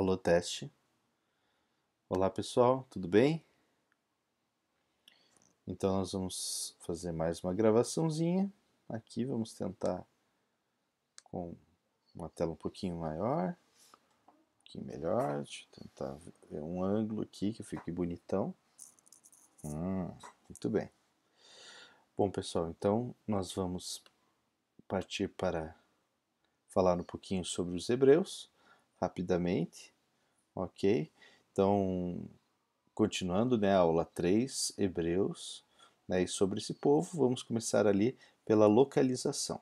Alô, teste. Olá, pessoal, tudo bem? Então, nós vamos fazer mais uma gravaçãozinha. Aqui, vamos tentar com uma tela um pouquinho maior, um pouquinho melhor. Deixa eu tentar ver um ângulo aqui que fique bonitão. Hum, muito bem. Bom, pessoal, então nós vamos partir para falar um pouquinho sobre os hebreus rapidamente, ok? Então, continuando, né, aula 3, Hebreus, né, e sobre esse povo, vamos começar ali pela localização,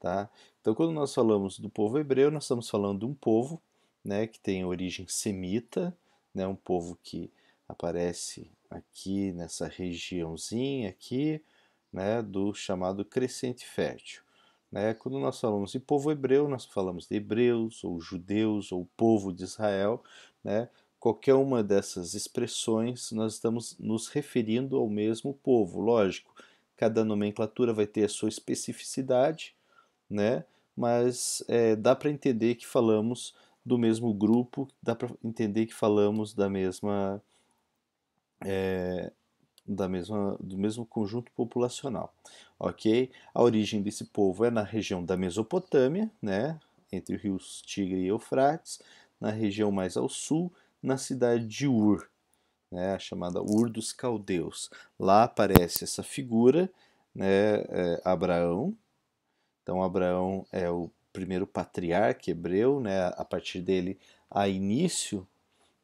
tá? Então, quando nós falamos do povo hebreu, nós estamos falando de um povo, né, que tem origem semita, né, um povo que aparece aqui nessa regiãozinha aqui, né, do chamado crescente fértil. Né? Quando nós falamos de povo hebreu, nós falamos de hebreus, ou judeus, ou povo de Israel. Né? Qualquer uma dessas expressões, nós estamos nos referindo ao mesmo povo, lógico. Cada nomenclatura vai ter a sua especificidade, né? mas é, dá para entender que falamos do mesmo grupo, dá para entender que falamos da mesma. É, da mesma, do mesmo conjunto populacional. Ok? A origem desse povo é na região da Mesopotâmia, né? entre os rios Tigre e Eufrates, na região mais ao sul, na cidade de Ur, né? a chamada Ur dos Caldeus. Lá aparece essa figura, né? É Abraão. Então, Abraão é o primeiro patriarca hebreu, né? a partir dele há início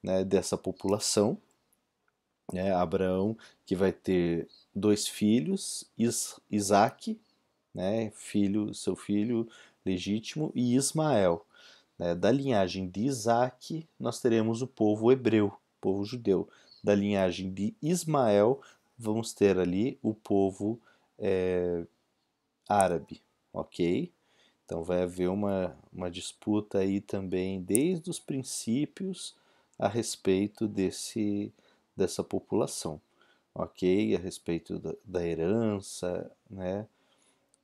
né, dessa população né, Abraão, que vai ter dois filhos, Is, Isaac, né, filho, seu filho legítimo, e Ismael. Né, da linhagem de Isaac, nós teremos o povo hebreu, povo judeu. Da linhagem de Ismael, vamos ter ali o povo é, árabe, ok? Então vai haver uma, uma disputa aí também desde os princípios a respeito desse dessa população, ok? A respeito da, da herança, né?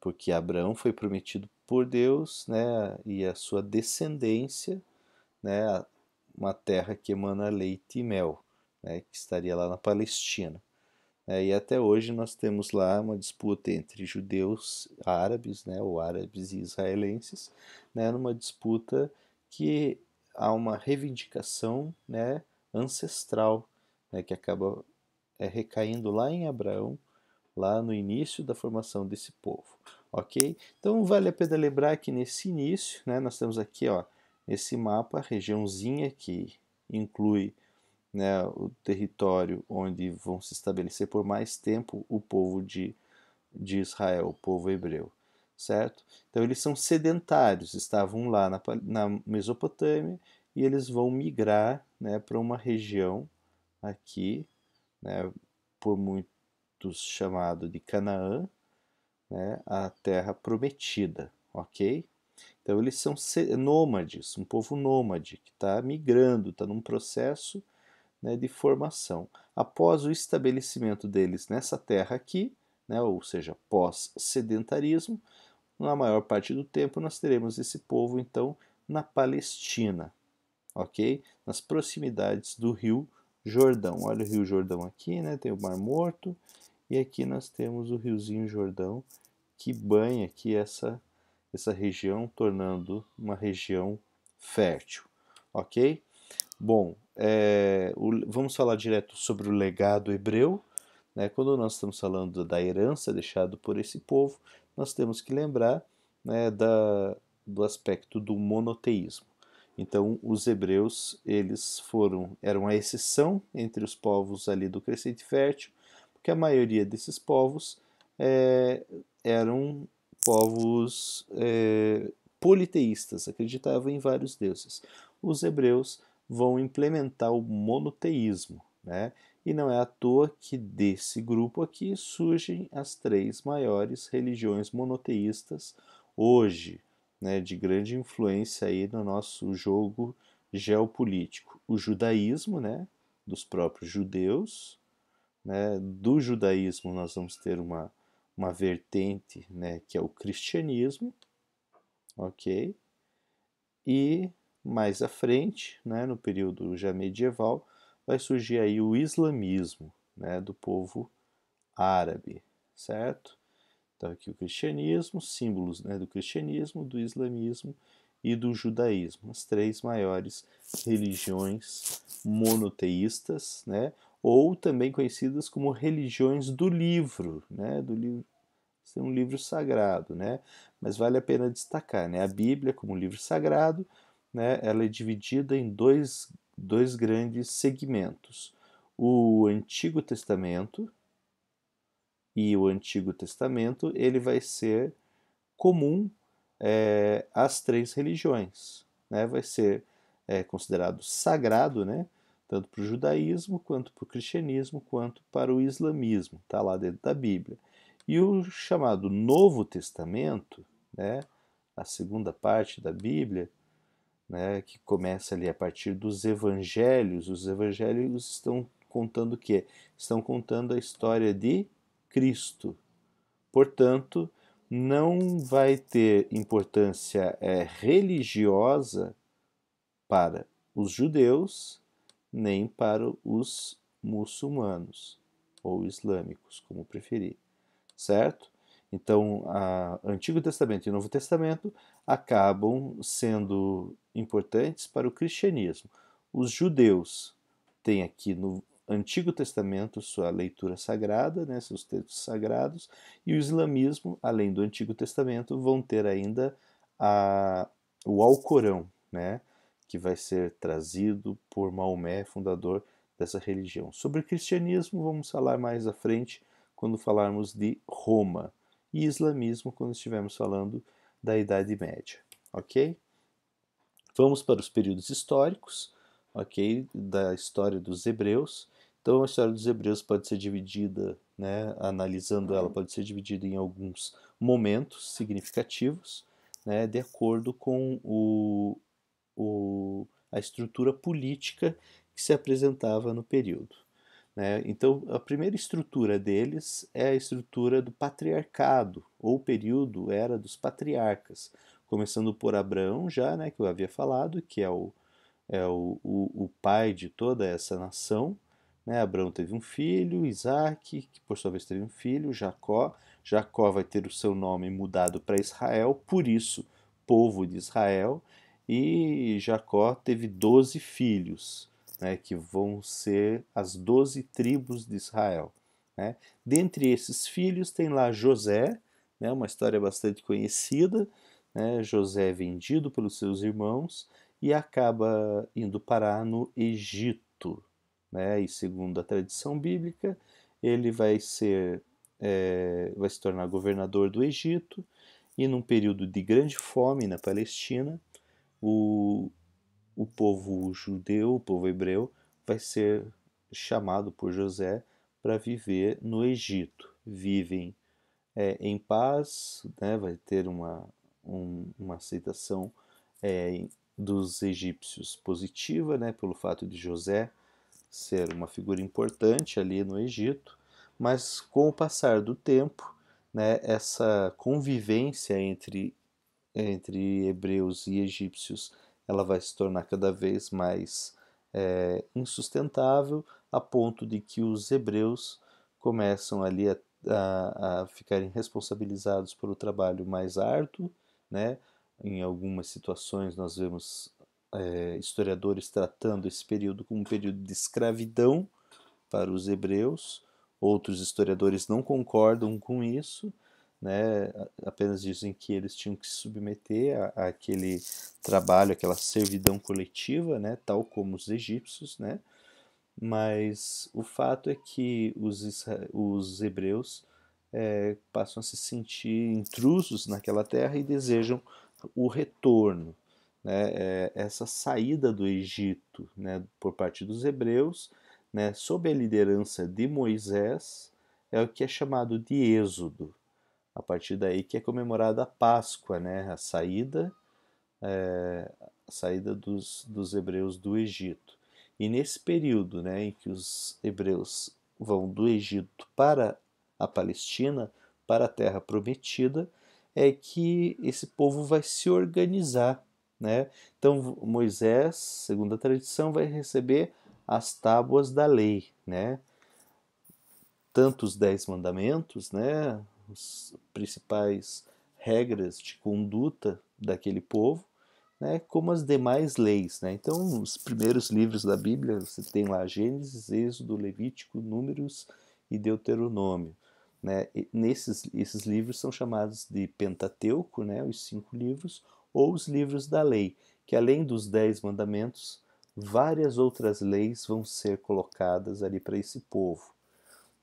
Porque Abraão foi prometido por Deus, né? E a sua descendência, né? Uma terra que emana leite e mel, né? Que estaria lá na Palestina. É, e até hoje nós temos lá uma disputa entre judeus árabes, né, ou árabes e israelenses, né, numa disputa que há uma reivindicação né, ancestral né, que acaba é, recaindo lá em Abraão, lá no início da formação desse povo, ok? Então vale a pena lembrar que nesse início, né, nós temos aqui, ó, esse mapa, a regiãozinha que inclui né, o território onde vão se estabelecer por mais tempo o povo de, de Israel, o povo hebreu, certo? Então eles são sedentários, estavam lá na, na Mesopotâmia e eles vão migrar né, para uma região aqui, né, por muitos chamado de Canaã, né, a terra prometida, ok? Então eles são nômades, um povo nômade que está migrando, está num processo né, de formação. Após o estabelecimento deles nessa terra aqui, né, ou seja, pós-sedentarismo, na maior parte do tempo nós teremos esse povo então na Palestina, ok? Nas proximidades do rio Jordão. Olha o Rio Jordão aqui, né? Tem o Mar Morto e aqui nós temos o riozinho Jordão que banha aqui essa essa região, tornando uma região fértil, ok? Bom, é, o, vamos falar direto sobre o legado hebreu. Né? Quando nós estamos falando da herança deixada por esse povo, nós temos que lembrar né, da, do aspecto do monoteísmo. Então, os hebreus, eles foram, eram a exceção entre os povos ali do Crescente Fértil, porque a maioria desses povos é, eram povos é, politeístas, acreditavam em vários deuses. Os hebreus vão implementar o monoteísmo, né? E não é à toa que desse grupo aqui surgem as três maiores religiões monoteístas hoje, né, de grande influência aí no nosso jogo geopolítico. O judaísmo, né, dos próprios judeus, né, do judaísmo nós vamos ter uma, uma vertente, né, que é o cristianismo, ok? E mais à frente, né, no período já medieval, vai surgir aí o islamismo, né, do povo árabe, certo? Então, aqui o cristianismo, símbolos né, do cristianismo, do islamismo e do judaísmo, as três maiores religiões monoteístas, né, ou também conhecidas como religiões do livro, né, do livro ser um livro sagrado, né? Mas vale a pena destacar, né? A Bíblia como livro sagrado, né? Ela é dividida em dois, dois grandes segmentos: o Antigo Testamento, e o Antigo Testamento, ele vai ser comum é, às três religiões. Né? Vai ser é, considerado sagrado, né? tanto para o judaísmo, quanto para o cristianismo, quanto para o islamismo. Está lá dentro da Bíblia. E o chamado Novo Testamento, né? a segunda parte da Bíblia, né, que começa ali a partir dos evangelhos. Os evangelhos estão contando o quê? Estão contando a história de Cristo. Portanto, não vai ter importância é, religiosa para os judeus nem para os muçulmanos ou islâmicos, como preferir, certo? Então, Antigo Testamento e Novo Testamento acabam sendo importantes para o cristianismo. Os judeus têm aqui no Antigo Testamento, sua leitura sagrada, né, seus textos sagrados, e o islamismo, além do Antigo Testamento, vão ter ainda a, o Alcorão, né, que vai ser trazido por Maomé, fundador dessa religião. Sobre o cristianismo, vamos falar mais à frente quando falarmos de Roma, e islamismo quando estivermos falando da Idade Média, ok? Vamos para os períodos históricos, ok? Da história dos hebreus. Então a história dos hebreus pode ser dividida, né, analisando ela, uhum. pode ser dividida em alguns momentos significativos, né, de acordo com o, o, a estrutura política que se apresentava no período. Né? Então a primeira estrutura deles é a estrutura do patriarcado, ou período era dos patriarcas, começando por Abraão já, né, que eu havia falado, que é o, é o, o, o pai de toda essa nação, né? Abraão teve um filho, Isaac, que por sua vez teve um filho, Jacó. Jacó vai ter o seu nome mudado para Israel, por isso, povo de Israel. E Jacó teve doze filhos, né, que vão ser as doze tribos de Israel. Né? Dentre esses filhos tem lá José, né, uma história bastante conhecida. Né? José é vendido pelos seus irmãos e acaba indo parar no Egito né? E segundo a tradição bíblica, ele vai ser é, vai se tornar governador do Egito e num período de grande fome na Palestina, o, o povo judeu, o povo hebreu, vai ser chamado por José para viver no Egito. Vivem é, em paz, né? vai ter uma, um, uma aceitação é, dos egípcios positiva, né? pelo fato de José ser uma figura importante ali no Egito, mas com o passar do tempo, né, essa convivência entre, entre hebreus e egípcios ela vai se tornar cada vez mais é, insustentável, a ponto de que os hebreus começam ali a, a, a ficarem responsabilizados pelo trabalho mais árduo, né? Em algumas situações nós vemos é, historiadores tratando esse período como um período de escravidão para os hebreus. Outros historiadores não concordam com isso, né? apenas dizem que eles tinham que se submeter a, aquele trabalho, aquela servidão coletiva, né? tal como os egípcios. Né? Mas o fato é que os, os hebreus é, passam a se sentir intrusos naquela terra e desejam o retorno né, é, essa saída do Egito né, por parte dos hebreus, né, sob a liderança de Moisés, é o que é chamado de Êxodo. A partir daí que é comemorada a Páscoa, né, a saída, é, a saída dos, dos hebreus do Egito. E nesse período né, em que os hebreus vão do Egito para a Palestina, para a terra prometida, é que esse povo vai se organizar né? Então Moisés, segundo a tradição, vai receber as tábuas da lei, né? Tanto os dez mandamentos, né? As principais regras de conduta daquele povo, né? Como as demais leis, né? Então, os primeiros livros da Bíblia, você tem lá Gênesis, Êxodo, Levítico, Números e Deuteronômio. Né? E nesses esses livros são chamados de Pentateuco, né? os cinco livros, ou os livros da lei, que além dos dez mandamentos, várias outras leis vão ser colocadas ali para esse povo.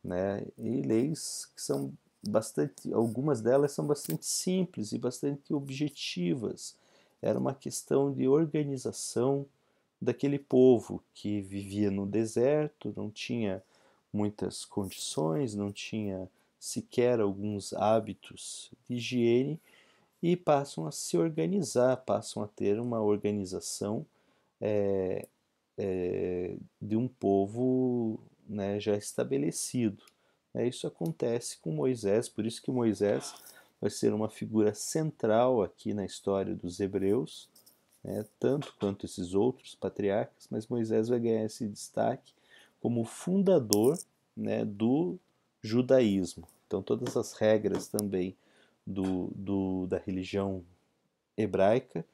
Né? E leis que são bastante, algumas delas são bastante simples e bastante objetivas. Era uma questão de organização daquele povo que vivia no deserto, não tinha muitas condições, não tinha sequer alguns hábitos de higiene e passam a se organizar, passam a ter uma organização é, é, de um povo né, já estabelecido. É, isso acontece com Moisés, por isso que Moisés vai ser uma figura central aqui na história dos hebreus, né, tanto quanto esses outros patriarcas, mas Moisés vai ganhar esse destaque como fundador né, do judaísmo. Então todas as regras também do, do, da religião hebraica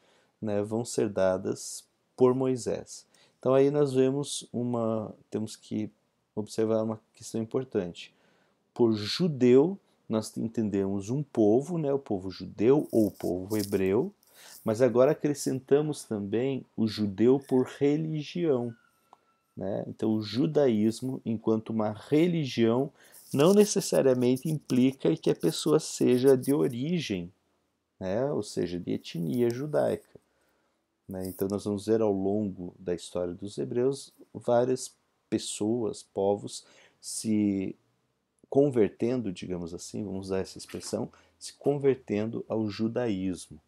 né, vão ser dadas por Moisés. Então aí nós vemos uma, temos que observar uma questão importante. Por judeu nós entendemos um povo, né, o povo judeu ou o povo hebreu, mas agora acrescentamos também o judeu por religião. Né? Então o judaísmo enquanto uma religião não necessariamente implica que a pessoa seja de origem, né? ou seja, de etnia judaica. Né? Então, nós vamos ver ao longo da história dos hebreus várias pessoas, povos, se convertendo, digamos assim, vamos usar essa expressão, se convertendo ao judaísmo,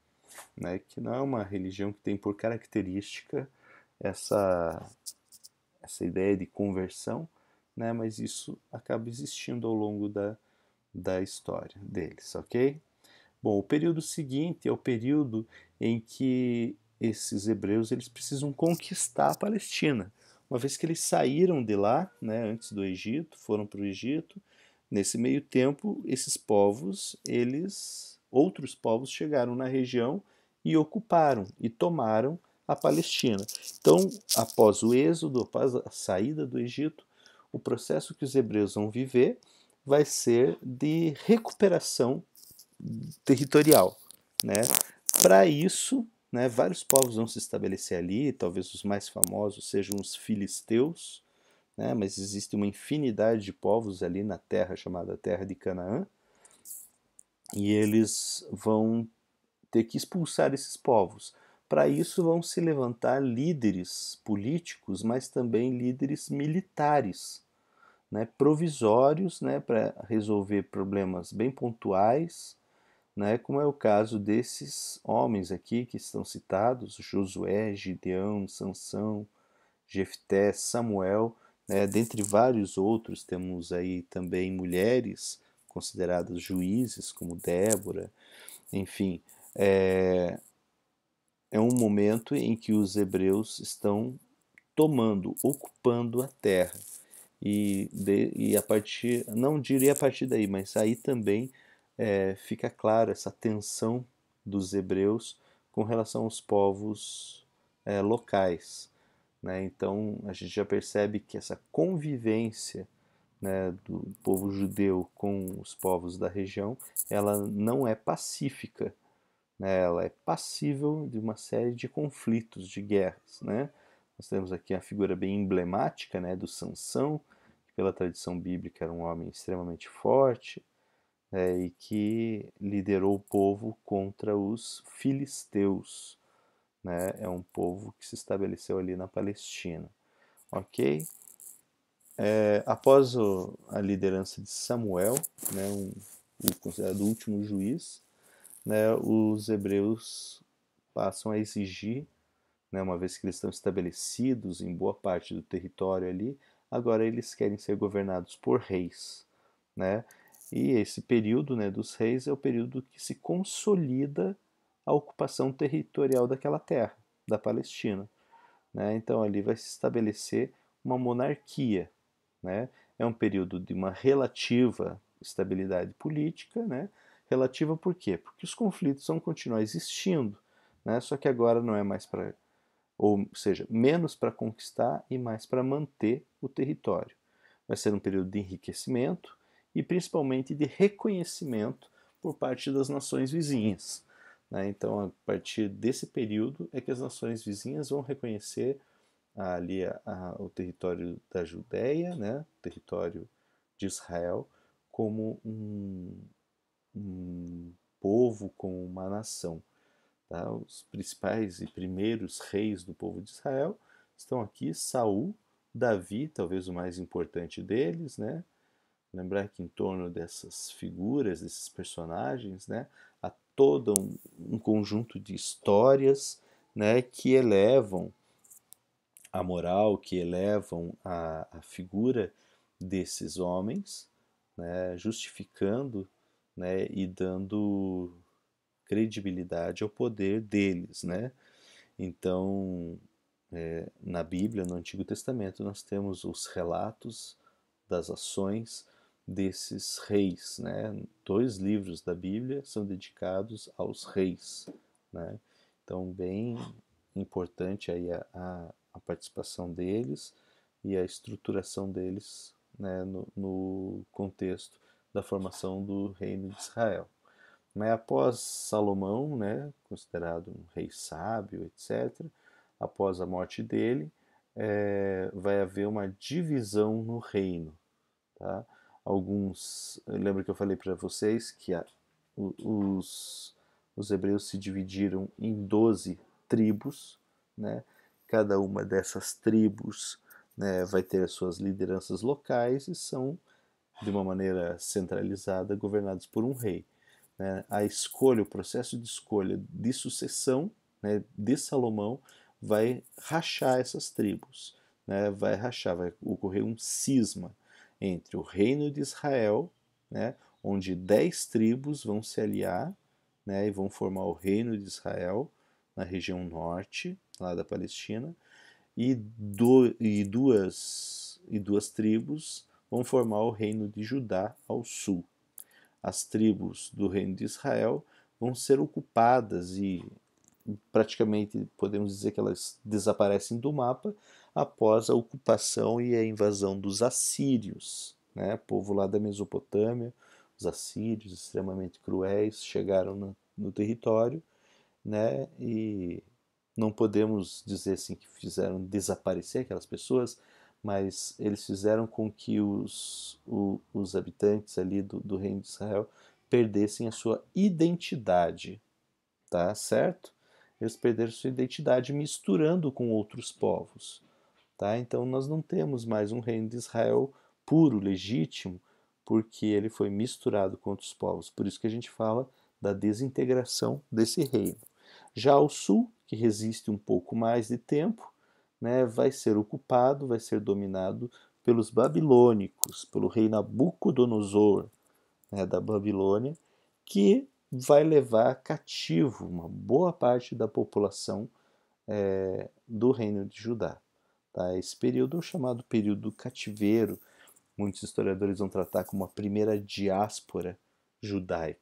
né? que não é uma religião que tem por característica essa, essa ideia de conversão né? Mas isso acaba existindo ao longo da, da história deles, ok? Bom, o período seguinte é o período em que esses hebreus eles precisam conquistar a Palestina. Uma vez que eles saíram de lá, né, antes do Egito, foram para o Egito, nesse meio tempo, esses povos, eles outros povos chegaram na região e ocuparam e tomaram a Palestina. Então, após o êxodo, após a saída do Egito, o processo que os hebreus vão viver vai ser de recuperação territorial. Né? Para isso, né, vários povos vão se estabelecer ali, talvez os mais famosos sejam os filisteus, né, mas existe uma infinidade de povos ali na terra chamada Terra de Canaã, e eles vão ter que expulsar esses povos. Para isso vão se levantar líderes políticos, mas também líderes militares, né, provisórios né, para resolver problemas bem pontuais, né, como é o caso desses homens aqui que estão citados, Josué, Gideão, Sansão, Jefté, Samuel, né, dentre vários outros, temos aí também mulheres consideradas juízes, como Débora, enfim, é, é um momento em que os hebreus estão tomando, ocupando a terra. E, de, e a partir, não diria a partir daí, mas aí também é, fica claro essa tensão dos hebreus com relação aos povos é, locais. Né? Então a gente já percebe que essa convivência né, do povo judeu com os povos da região, ela não é pacífica. Né? Ela é passível de uma série de conflitos, de guerras. Né? Nós temos aqui a figura bem emblemática né, do Sansão, que pela tradição bíblica era um homem extremamente forte né, e que liderou o povo contra os filisteus. Né? É um povo que se estabeleceu ali na Palestina. Ok? É, após o, a liderança de Samuel, né, um, o considerado último juiz, né, os hebreus passam a exigir, né, uma vez que eles estão estabelecidos em boa parte do território ali, agora eles querem ser governados por reis. Né? E esse período né, dos reis é o período que se consolida a ocupação territorial daquela terra, da Palestina. Né? Então ali vai se estabelecer uma monarquia. Né? É um período de uma relativa estabilidade política, né? relativa por quê? Porque os conflitos vão continuar existindo, né? só que agora não é mais para, ou seja, menos para conquistar e mais para manter o território. Vai ser um período de enriquecimento e principalmente de reconhecimento por parte das nações vizinhas. Né? Então, a partir desse período é que as nações vizinhas vão reconhecer ali a, a, o território da Judéia, né, o território de Israel, como um, um povo, com uma nação. Tá? Os principais e primeiros reis do povo de Israel estão aqui: Saul, Davi, talvez o mais importante deles, né? Lembrar que em torno dessas figuras, desses personagens, né, há todo um, um conjunto de histórias, né, que elevam a moral, que elevam a, a figura desses homens, né, justificando né, e dando credibilidade ao poder deles, né? Então, é, na Bíblia, no Antigo Testamento, nós temos os relatos das ações desses reis, né? Dois livros da Bíblia são dedicados aos reis, né? Então, bem importante aí a, a, a participação deles e a estruturação deles né, no, no contexto da formação do reino de Israel. Mas após Salomão, né, considerado um rei sábio, etc., após a morte dele, é, vai haver uma divisão no reino. Tá? Alguns, lembra que eu falei para vocês que a, os, os hebreus se dividiram em 12 tribos, né? cada uma dessas tribos né, vai ter as suas lideranças locais e são de uma maneira centralizada, governados por um rei. Né? A escolha, o processo de escolha de sucessão né, de Salomão vai rachar essas tribos, né? vai rachar, vai ocorrer um cisma entre o reino de Israel, né, onde dez tribos vão se aliar né, e vão formar o reino de Israel na região norte, lá da Palestina, e, do, e, duas, e duas tribos vão formar o reino de Judá ao sul. As tribos do reino de Israel vão ser ocupadas e praticamente podemos dizer que elas desaparecem do mapa após a ocupação e a invasão dos assírios, né? povo lá da Mesopotâmia, os assírios extremamente cruéis chegaram no, no território, né? E não podemos dizer assim que fizeram desaparecer aquelas pessoas, mas eles fizeram com que os, o, os habitantes ali do, do reino de Israel perdessem a sua identidade, tá certo? Eles perderam sua identidade misturando com outros povos, tá? Então nós não temos mais um reino de Israel puro, legítimo, porque ele foi misturado com outros povos. Por isso que a gente fala da desintegração desse reino. Já ao sul, que resiste um pouco mais de tempo, né, vai ser ocupado, vai ser dominado pelos babilônicos, pelo rei Nabucodonosor né, da Babilônia, que vai levar cativo uma boa parte da população é, do reino de Judá. Tá? Esse período é chamado período cativeiro. Muitos historiadores vão tratar como a primeira diáspora judaica.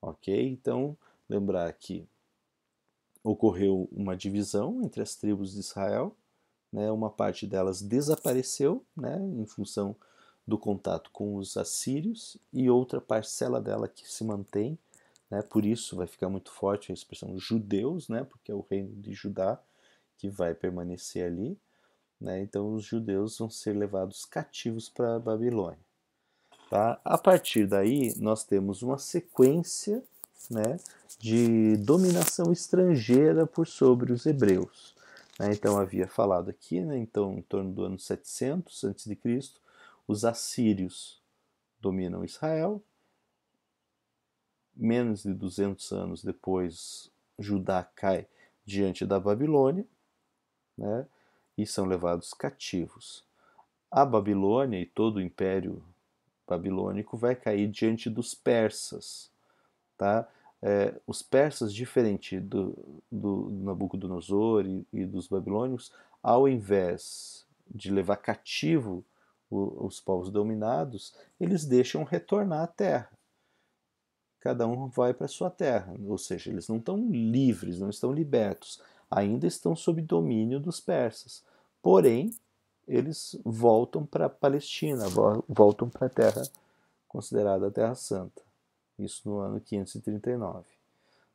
Ok? Então, lembrar que ocorreu uma divisão entre as tribos de Israel, né, uma parte delas desapareceu né, em função do contato com os assírios e outra parcela dela que se mantém, né, por isso vai ficar muito forte a expressão judeus, né, porque é o reino de Judá que vai permanecer ali. Né, então os judeus vão ser levados cativos para a Babilônia. Tá? A partir daí, nós temos uma sequência né, de dominação estrangeira por sobre os hebreus. Né. Então havia falado aqui, né, então em torno do ano 700 antes de Cristo, os assírios dominam Israel. Menos de 200 anos depois, Judá cai diante da Babilônia, né, E são levados cativos. A Babilônia e todo o império babilônico vai cair diante dos persas. Tá? É, os persas, diferente do, do Nabucodonosor e, e, dos babilônios, ao invés de levar cativo o, os povos dominados, eles deixam retornar à terra. Cada um vai para sua terra, ou seja, eles não estão livres, não estão libertos, ainda estão sob domínio dos persas. Porém, eles voltam para a Palestina, voltam para a terra considerada a Terra Santa isso no ano 539.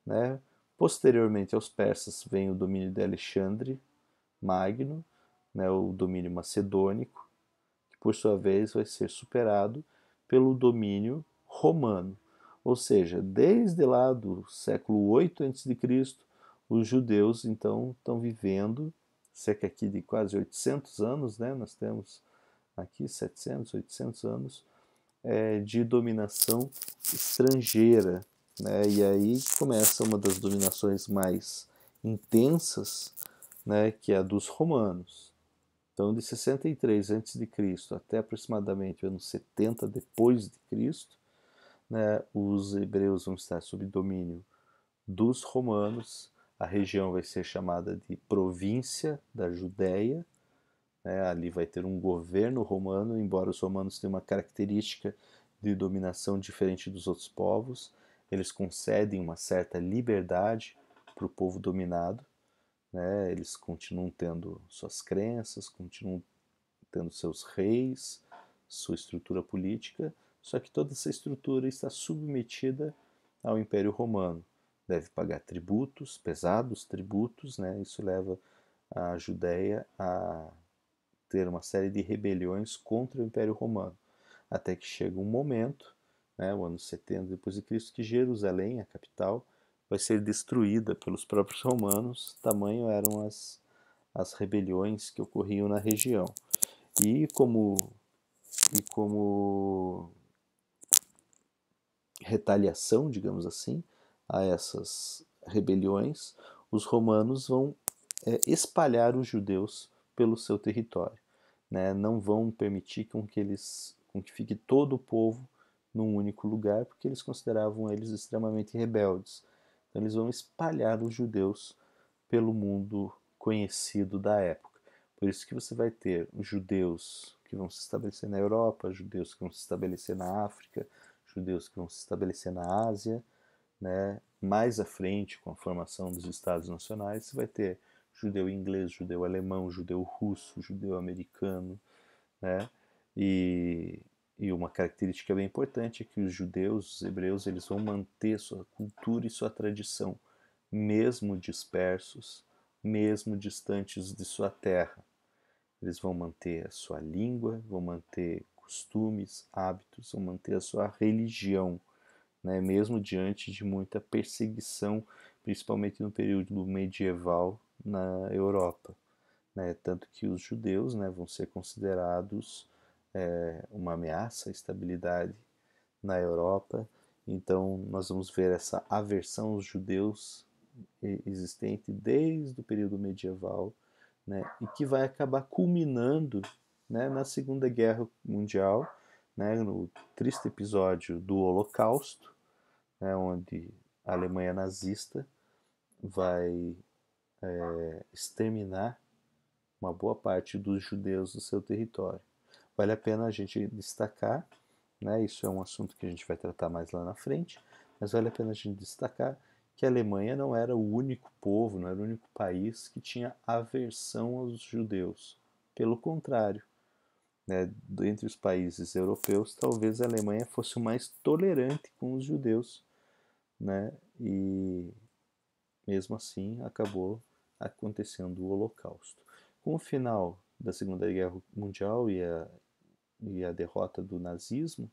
Né? Posteriormente aos persas vem o domínio de Alexandre Magno, né, o domínio macedônico, que por sua vez vai ser superado pelo domínio romano. Ou seja, desde lá do século 8 a.C., os judeus então estão vivendo cerca aqui de quase 800 anos, né? Nós temos aqui 700, 800 anos é, de dominação estrangeira. Né? E aí começa uma das dominações mais intensas, né, que é a dos romanos. Então, de 63 a.C. até aproximadamente o ano 70 depois de Cristo, né, os hebreus vão estar sob domínio dos romanos. A região vai ser chamada de província da Judéia, né? Ali vai ter um governo romano, embora os romanos tenham uma característica de dominação diferente dos outros povos, eles concedem uma certa liberdade para o povo dominado, né? eles continuam tendo suas crenças, continuam tendo seus reis, sua estrutura política, só que toda essa estrutura está submetida ao Império Romano. Deve pagar tributos, pesados tributos, né? isso leva a Judéia a ter uma série de rebeliões contra o Império Romano, até que chega um momento, né, o ano 70 depois de Cristo, que Jerusalém, a capital, vai ser destruída pelos próprios romanos, tamanho eram as, as rebeliões que ocorriam na região. E como e como retaliação, digamos assim, a essas rebeliões, os romanos vão é, espalhar os judeus pelo seu território. Né? Não vão permitir com que, eles, com que fique todo o povo num único lugar, porque eles consideravam eles extremamente rebeldes. Então, eles vão espalhar os judeus pelo mundo conhecido da época. Por isso que você vai ter judeus que vão se estabelecer na Europa, judeus que vão se estabelecer na África, judeus que vão se estabelecer na Ásia, né? mais à frente, com a formação dos Estados Nacionais, você vai ter judeu inglês, judeu alemão, judeu russo, judeu americano, né? E, e uma característica bem importante é que os judeus, os hebreus, eles vão manter sua cultura e sua tradição, mesmo dispersos, mesmo distantes de sua terra. Eles vão manter a sua língua, vão manter costumes, hábitos, vão manter a sua religião, né? mesmo diante de muita perseguição, principalmente no período medieval, na Europa. Né? Tanto que os judeus né, vão ser considerados é, uma ameaça à estabilidade na Europa. Então, nós vamos ver essa aversão aos judeus existente desde o período medieval né, e que vai acabar culminando né, na Segunda Guerra Mundial, né, no triste episódio do Holocausto, né? onde a Alemanha nazista vai é, exterminar uma boa parte dos judeus do seu território. Vale a pena a gente destacar, né, isso é um assunto que a gente vai tratar mais lá na frente, mas vale a pena a gente destacar que a Alemanha não era o único povo, não era o único país que tinha aversão aos judeus. Pelo contrário, né, entre os países europeus, talvez a Alemanha fosse o mais tolerante com os judeus. Né, e mesmo assim, acabou acontecendo o Holocausto. Com o final da Segunda Guerra Mundial e a, e a derrota do nazismo,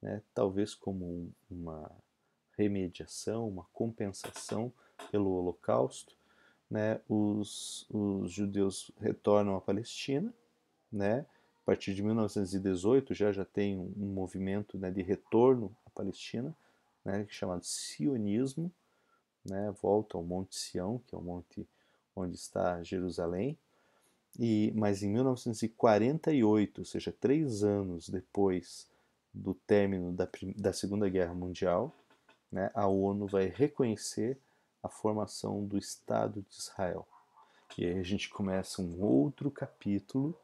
né, talvez como uma remediação, uma compensação pelo Holocausto, né, os, os, judeus retornam à Palestina, né, a partir de 1918 já já tem um movimento né, de retorno à Palestina, né, chamado sionismo, né, volta ao Monte Sião, que é o monte onde está Jerusalém. E, mas em 1948, ou seja, três anos depois do término da, da Segunda Guerra Mundial, né, a ONU vai reconhecer a formação do Estado de Israel. E aí a gente começa um outro capítulo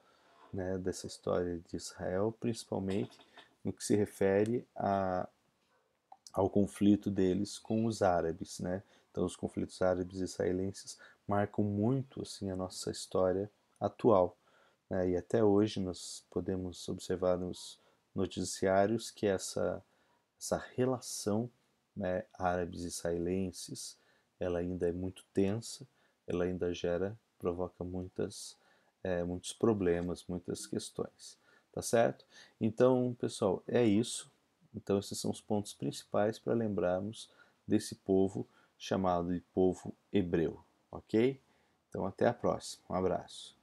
né, dessa história de Israel, principalmente no que se refere a ao conflito deles com os árabes, né? Então os conflitos árabes e israelenses marcam muito assim a nossa história atual, né? E até hoje nós podemos observar nos noticiários que essa essa relação né, árabes e israelenses ela ainda é muito tensa, ela ainda gera, provoca muitas é, muitos problemas, muitas questões, tá certo? Então pessoal é isso. Então, esses são os pontos principais para lembrarmos desse povo chamado de povo hebreu, ok? Então, até a próxima. Um abraço.